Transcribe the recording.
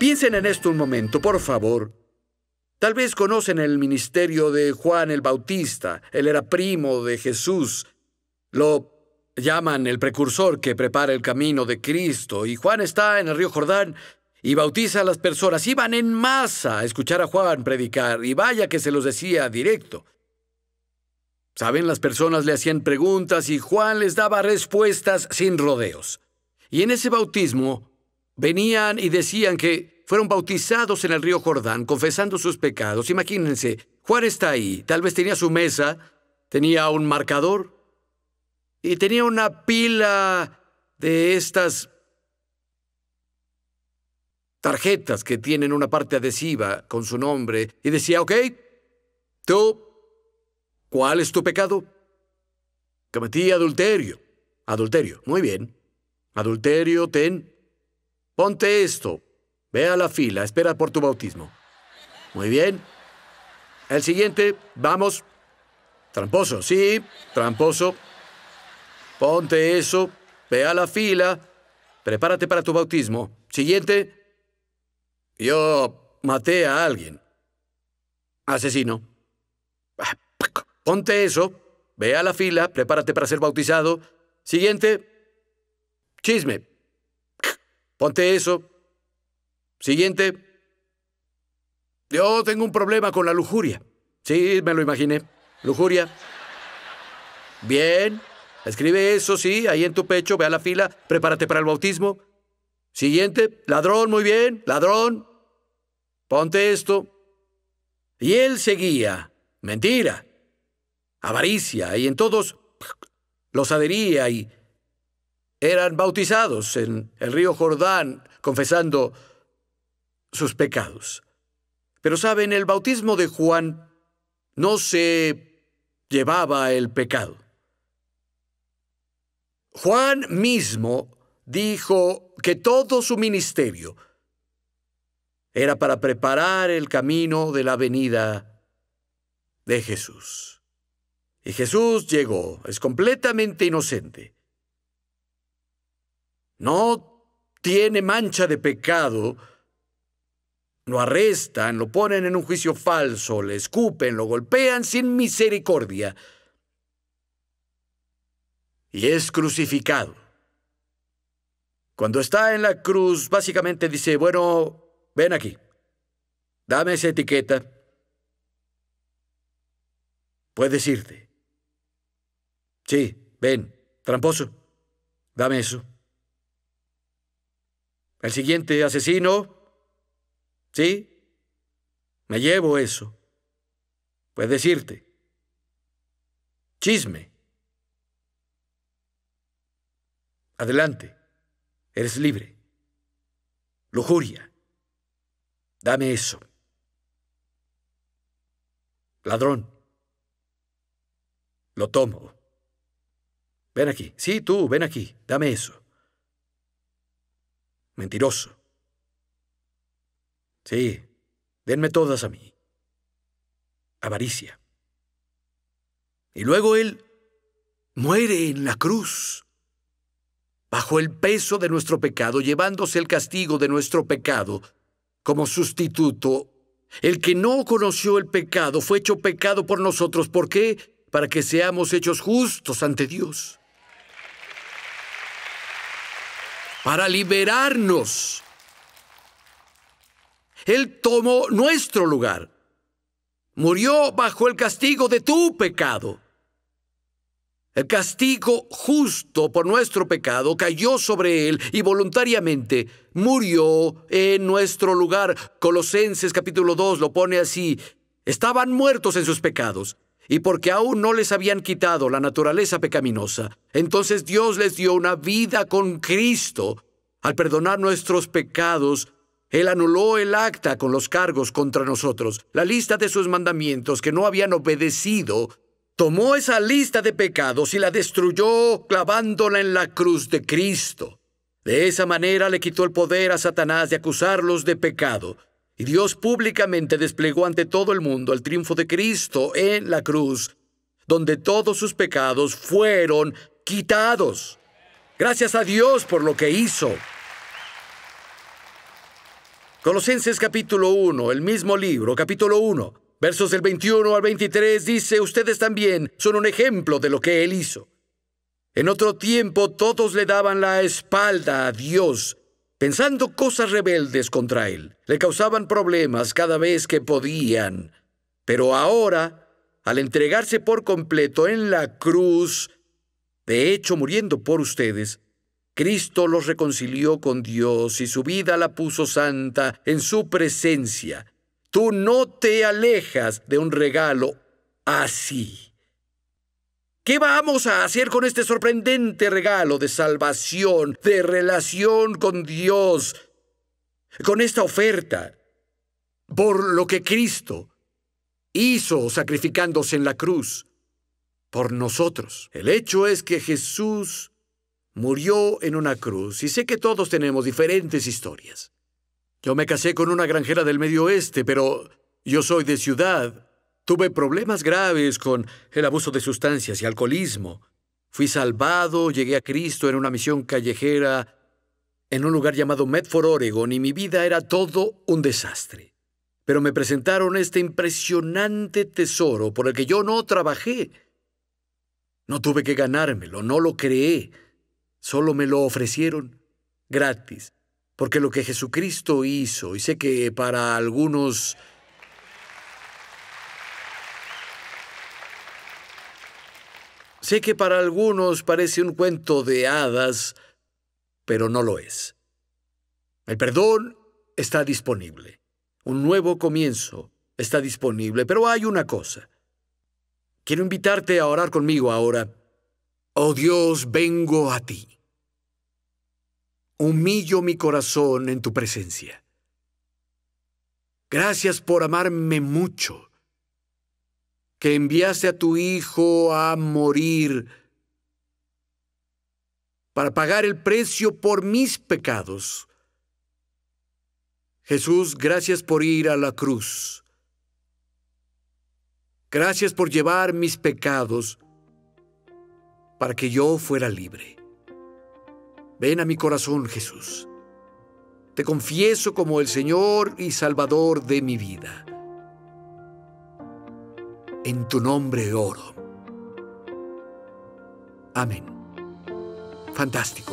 Piensen en esto un momento, por favor. Tal vez conocen el ministerio de Juan el Bautista. Él era primo de Jesús. Lo llaman el precursor que prepara el camino de Cristo. Y Juan está en el río Jordán y bautiza a las personas. Iban en masa a escuchar a Juan predicar. Y vaya que se los decía directo. Saben, las personas le hacían preguntas y Juan les daba respuestas sin rodeos. Y en ese bautismo venían y decían que fueron bautizados en el río Jordán, confesando sus pecados. Imagínense, Juárez está ahí, tal vez tenía su mesa, tenía un marcador y tenía una pila de estas tarjetas que tienen una parte adhesiva con su nombre y decía, ok, tú, ¿cuál es tu pecado? Cometí adulterio. Adulterio, muy bien. Adulterio, ten Ponte esto. Ve a la fila, espera por tu bautismo. Muy bien. El siguiente, vamos. Tramposo, sí, tramposo. Ponte eso, ve a la fila, prepárate para tu bautismo. Siguiente, yo maté a alguien. Asesino. Ponte eso, ve a la fila, prepárate para ser bautizado. Siguiente, chisme. Ponte eso. Siguiente. Yo tengo un problema con la lujuria. Sí, me lo imaginé. Lujuria. Bien. Escribe eso, sí, ahí en tu pecho, ve a la fila, prepárate para el bautismo. Siguiente, ladrón, muy bien, ladrón. Ponte esto. Y él seguía. Mentira. Avaricia. Y en todos los adhería y eran bautizados en el río Jordán confesando sus pecados. Pero saben, el bautismo de Juan no se llevaba el pecado. Juan mismo dijo que todo su ministerio era para preparar el camino de la venida de Jesús. Y Jesús llegó, es completamente inocente no tiene mancha de pecado, lo arrestan, lo ponen en un juicio falso, le escupen, lo golpean sin misericordia y es crucificado. Cuando está en la cruz, básicamente dice, bueno, ven aquí, dame esa etiqueta, puedes irte. Sí, ven, tramposo, dame eso el siguiente asesino. ¿Sí? Me llevo eso. Puedes decirte. Chisme. Adelante. Eres libre. Lujuria. Dame eso. Ladrón. Lo tomo. Ven aquí. Sí, tú, ven aquí. Dame eso. Mentiroso. Sí, denme todas a mí. Avaricia. Y luego él muere en la cruz, bajo el peso de nuestro pecado, llevándose el castigo de nuestro pecado como sustituto. El que no conoció el pecado fue hecho pecado por nosotros. ¿Por qué? Para que seamos hechos justos ante Dios. para liberarnos. Él tomó nuestro lugar. Murió bajo el castigo de tu pecado. El castigo justo por nuestro pecado cayó sobre él y voluntariamente murió en nuestro lugar. Colosenses capítulo 2 lo pone así. Estaban muertos en sus pecados y porque aún no les habían quitado la naturaleza pecaminosa, entonces Dios les dio una vida con Cristo. Al perdonar nuestros pecados, Él anuló el acta con los cargos contra nosotros, la lista de sus mandamientos que no habían obedecido. Tomó esa lista de pecados y la destruyó clavándola en la cruz de Cristo. De esa manera le quitó el poder a Satanás de acusarlos de pecado y Dios públicamente desplegó ante todo el mundo el triunfo de Cristo en la cruz, donde todos sus pecados fueron quitados. Gracias a Dios por lo que hizo. Colosenses capítulo 1, el mismo libro, capítulo 1, versos del 21 al 23 dice, ustedes también son un ejemplo de lo que Él hizo. En otro tiempo todos le daban la espalda a Dios pensando cosas rebeldes contra él. Le causaban problemas cada vez que podían. Pero ahora, al entregarse por completo en la cruz, de hecho muriendo por ustedes, Cristo los reconcilió con Dios y su vida la puso santa en su presencia. Tú no te alejas de un regalo así. ¿Qué vamos a hacer con este sorprendente regalo de salvación, de relación con Dios, con esta oferta? Por lo que Cristo hizo sacrificándose en la cruz, por nosotros. El hecho es que Jesús murió en una cruz y sé que todos tenemos diferentes historias. Yo me casé con una granjera del Medio Oeste, pero yo soy de ciudad Tuve problemas graves con el abuso de sustancias y alcoholismo. Fui salvado, llegué a Cristo en una misión callejera en un lugar llamado Medford, Oregon, y mi vida era todo un desastre. Pero me presentaron este impresionante tesoro por el que yo no trabajé. No tuve que ganármelo, no lo creé. Solo me lo ofrecieron gratis. Porque lo que Jesucristo hizo, y sé que para algunos Sé que para algunos parece un cuento de hadas, pero no lo es. El perdón está disponible. Un nuevo comienzo está disponible. Pero hay una cosa. Quiero invitarte a orar conmigo ahora. Oh Dios, vengo a ti. Humillo mi corazón en tu presencia. Gracias por amarme mucho que enviaste a tu Hijo a morir para pagar el precio por mis pecados. Jesús, gracias por ir a la cruz. Gracias por llevar mis pecados para que yo fuera libre. Ven a mi corazón, Jesús. Te confieso como el Señor y Salvador de mi vida. En tu nombre oh oro. Amén. Fantástico.